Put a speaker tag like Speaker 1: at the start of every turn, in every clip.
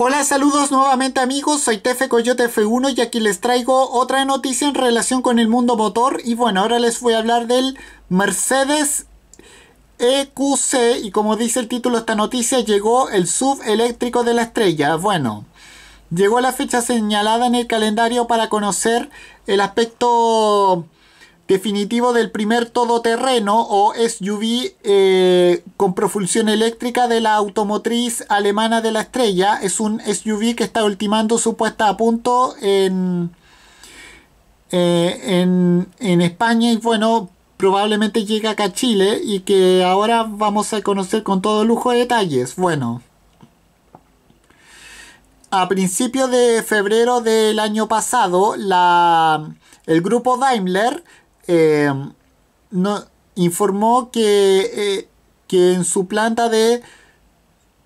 Speaker 1: Hola, saludos nuevamente amigos, soy Tefe Coyote F1 y aquí les traigo otra noticia en relación con el mundo motor y bueno, ahora les voy a hablar del Mercedes EQC y como dice el título de esta noticia llegó el sub eléctrico de la estrella. Bueno, llegó la fecha señalada en el calendario para conocer el aspecto definitivo del primer todoterreno o SUV eh, con propulsión eléctrica de la automotriz alemana de la estrella. Es un SUV que está ultimando su puesta a punto en, eh, en, en España y bueno, probablemente llega acá a Chile y que ahora vamos a conocer con todo lujo de detalles. Bueno. A principios de febrero del año pasado, la, el grupo Daimler eh, informó que, eh, que en su planta de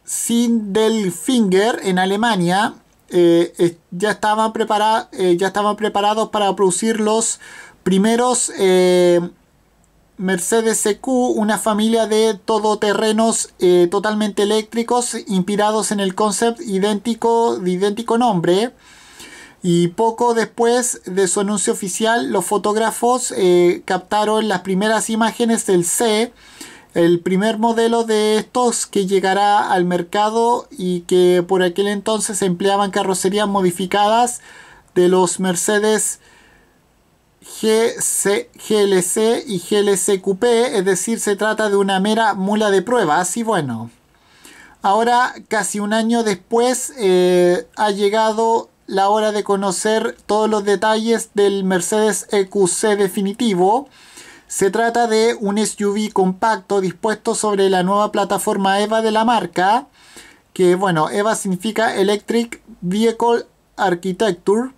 Speaker 1: Sindelfinger en Alemania eh, ya, estaban ya estaban preparados para producir los primeros Mercedes EQ, una familia de todoterrenos totalmente eléctricos inspirados en el concepto idéntico de idéntico nombre y poco después de su anuncio oficial, los fotógrafos eh, captaron las primeras imágenes del C, el primer modelo de estos que llegará al mercado y que por aquel entonces empleaban carrocerías modificadas de los Mercedes GLC y GLC Coupé, es decir, se trata de una mera mula de pruebas y bueno. Ahora, casi un año después, eh, ha llegado la hora de conocer todos los detalles del Mercedes EQC definitivo. Se trata de un SUV compacto dispuesto sobre la nueva plataforma EVA de la marca, que bueno, EVA significa Electric Vehicle Architecture,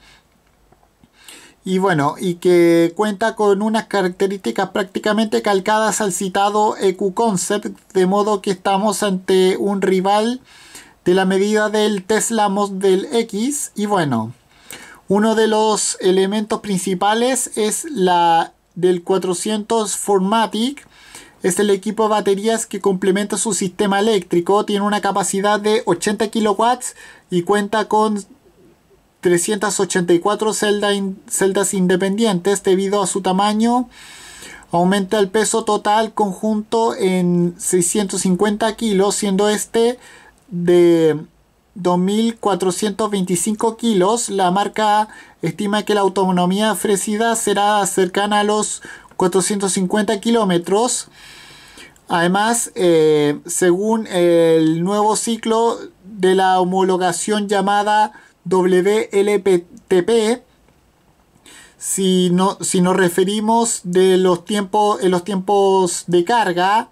Speaker 1: y bueno, y que cuenta con unas características prácticamente calcadas al citado EQ Concept, de modo que estamos ante un rival de la medida del Tesla del X. Y bueno, uno de los elementos principales es la del 400 Formatic. Es el equipo de baterías que complementa su sistema eléctrico. Tiene una capacidad de 80 kilowatts y cuenta con 384 celdas independientes debido a su tamaño. Aumenta el peso total conjunto en 650 kilos, siendo este de 2.425 kilos, la marca estima que la autonomía ofrecida será cercana a los 450 kilómetros. Además, eh, según el nuevo ciclo de la homologación llamada WLPTP, si, no, nos referimos de los tiempos, en los tiempos de carga,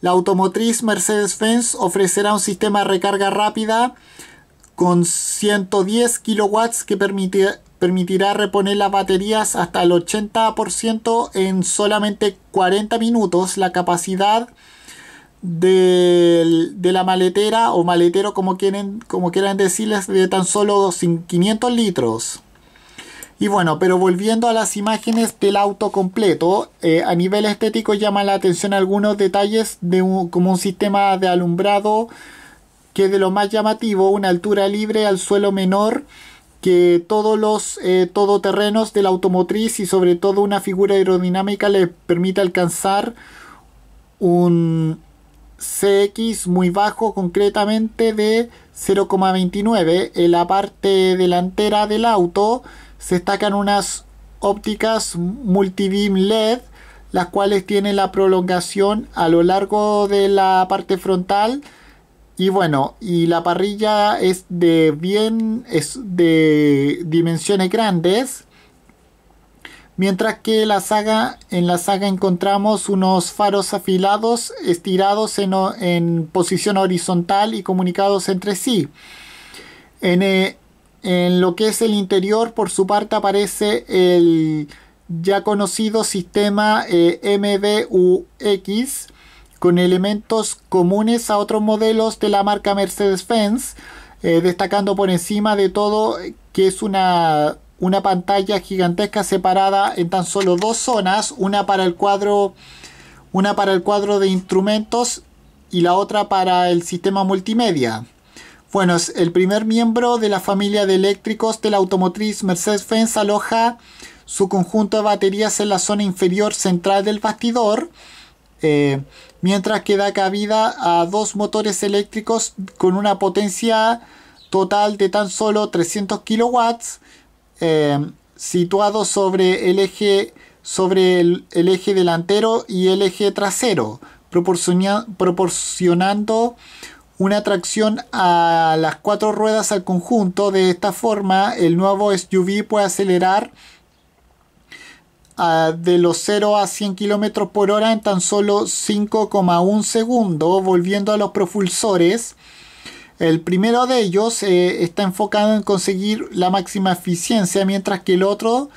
Speaker 1: la automotriz Mercedes-Benz ofrecerá un sistema de recarga rápida con 110 kilowatts que permitirá, reponer las baterías hasta el 80% en solamente 40 minutos. La capacidad de, la maletera o maletero como, como quieran decirles de tan solo 500 litros. Y bueno, pero volviendo a las imágenes del auto completo, eh, a nivel estético llama la atención algunos detalles de un, como un sistema de alumbrado que es de lo más llamativo, una altura libre al suelo menor que todos los eh, todoterrenos de la automotriz y sobre todo una figura aerodinámica le permite alcanzar un CX muy bajo concretamente de 0,29 en la parte delantera del auto se destacan unas ópticas multibeam LED, las cuales tienen la prolongación a lo largo de la parte frontal y bueno, y la parrilla es de bien es de dimensiones grandes. Mientras que la saga, en la saga encontramos unos faros afilados estirados en, posición horizontal y comunicados entre sí. En, eh, en lo que es el interior, por su parte, aparece el ya conocido sistema eh, MBUX con elementos comunes a otros modelos de la marca Mercedes-Benz, eh, destacando por encima de todo que es una, pantalla gigantesca separada en tan solo dos zonas, una para el cuadro, una para el cuadro de instrumentos y la otra para el sistema multimedia. Bueno, el primer miembro de la familia de eléctricos de la automotriz Mercedes-Benz aloja su conjunto de baterías en la zona inferior central del bastidor, eh, mientras que da cabida a dos motores eléctricos con una potencia total de tan solo 300 kilowatts, eh, situados sobre el eje sobre el, eje delantero y el eje trasero, proporcionando una tracción a las cuatro ruedas al conjunto. De esta forma, el nuevo SUV puede acelerar ah, de los 0 a 100 km por hora en tan solo 5,1 segundos. Volviendo a los propulsores, el primero de ellos eh, está enfocado en conseguir la máxima eficiencia, mientras que el otro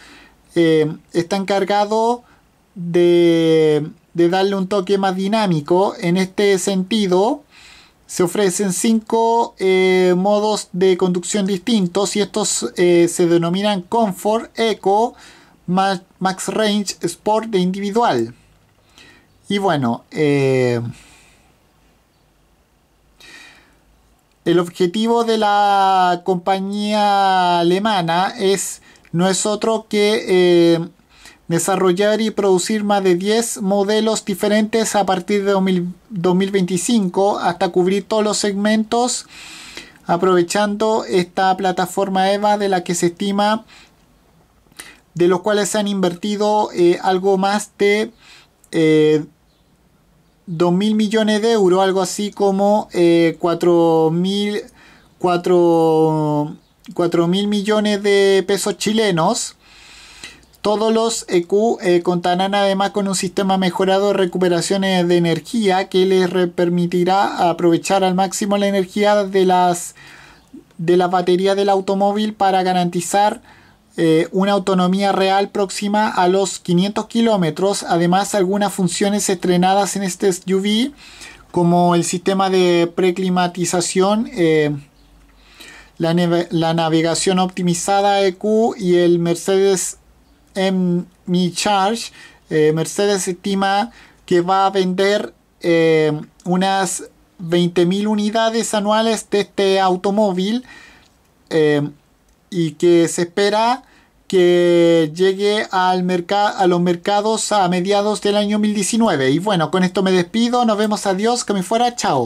Speaker 1: eh, está encargado de darle un toque más dinámico. En este sentido, se ofrecen cinco eh, modos de conducción distintos y estos eh, se denominan Comfort, Eco, Max Range, Sport e Individual. Y bueno, eh, el objetivo de la compañía alemana es no es otro que desarrollar y producir más de 10 modelos diferentes a partir de 2025 hasta cubrir todos los segmentos aprovechando esta plataforma EVA de la que se estima de los cuales se han invertido eh, algo más de 2 eh, mil millones de euros, algo así como eh, 4 mil millones de pesos chilenos. Todos los EQ eh, contarán además con un sistema mejorado de recuperaciones eh, de energía que les permitirá aprovechar al máximo la energía de las de la batería del automóvil para garantizar eh, una autonomía real próxima a los 500 kilómetros. Además, algunas funciones estrenadas en este SUV, como el sistema de preclimatización, la, la, navegación optimizada EQ y el Mercedes en mi charge, eh, Mercedes estima que va a vender eh, unas 20.000 unidades anuales de este automóvil eh, y que se espera que llegue al a los mercados a mediados del año 2019. Y bueno, con esto me despido, nos vemos, adiós, que me fuera, chao.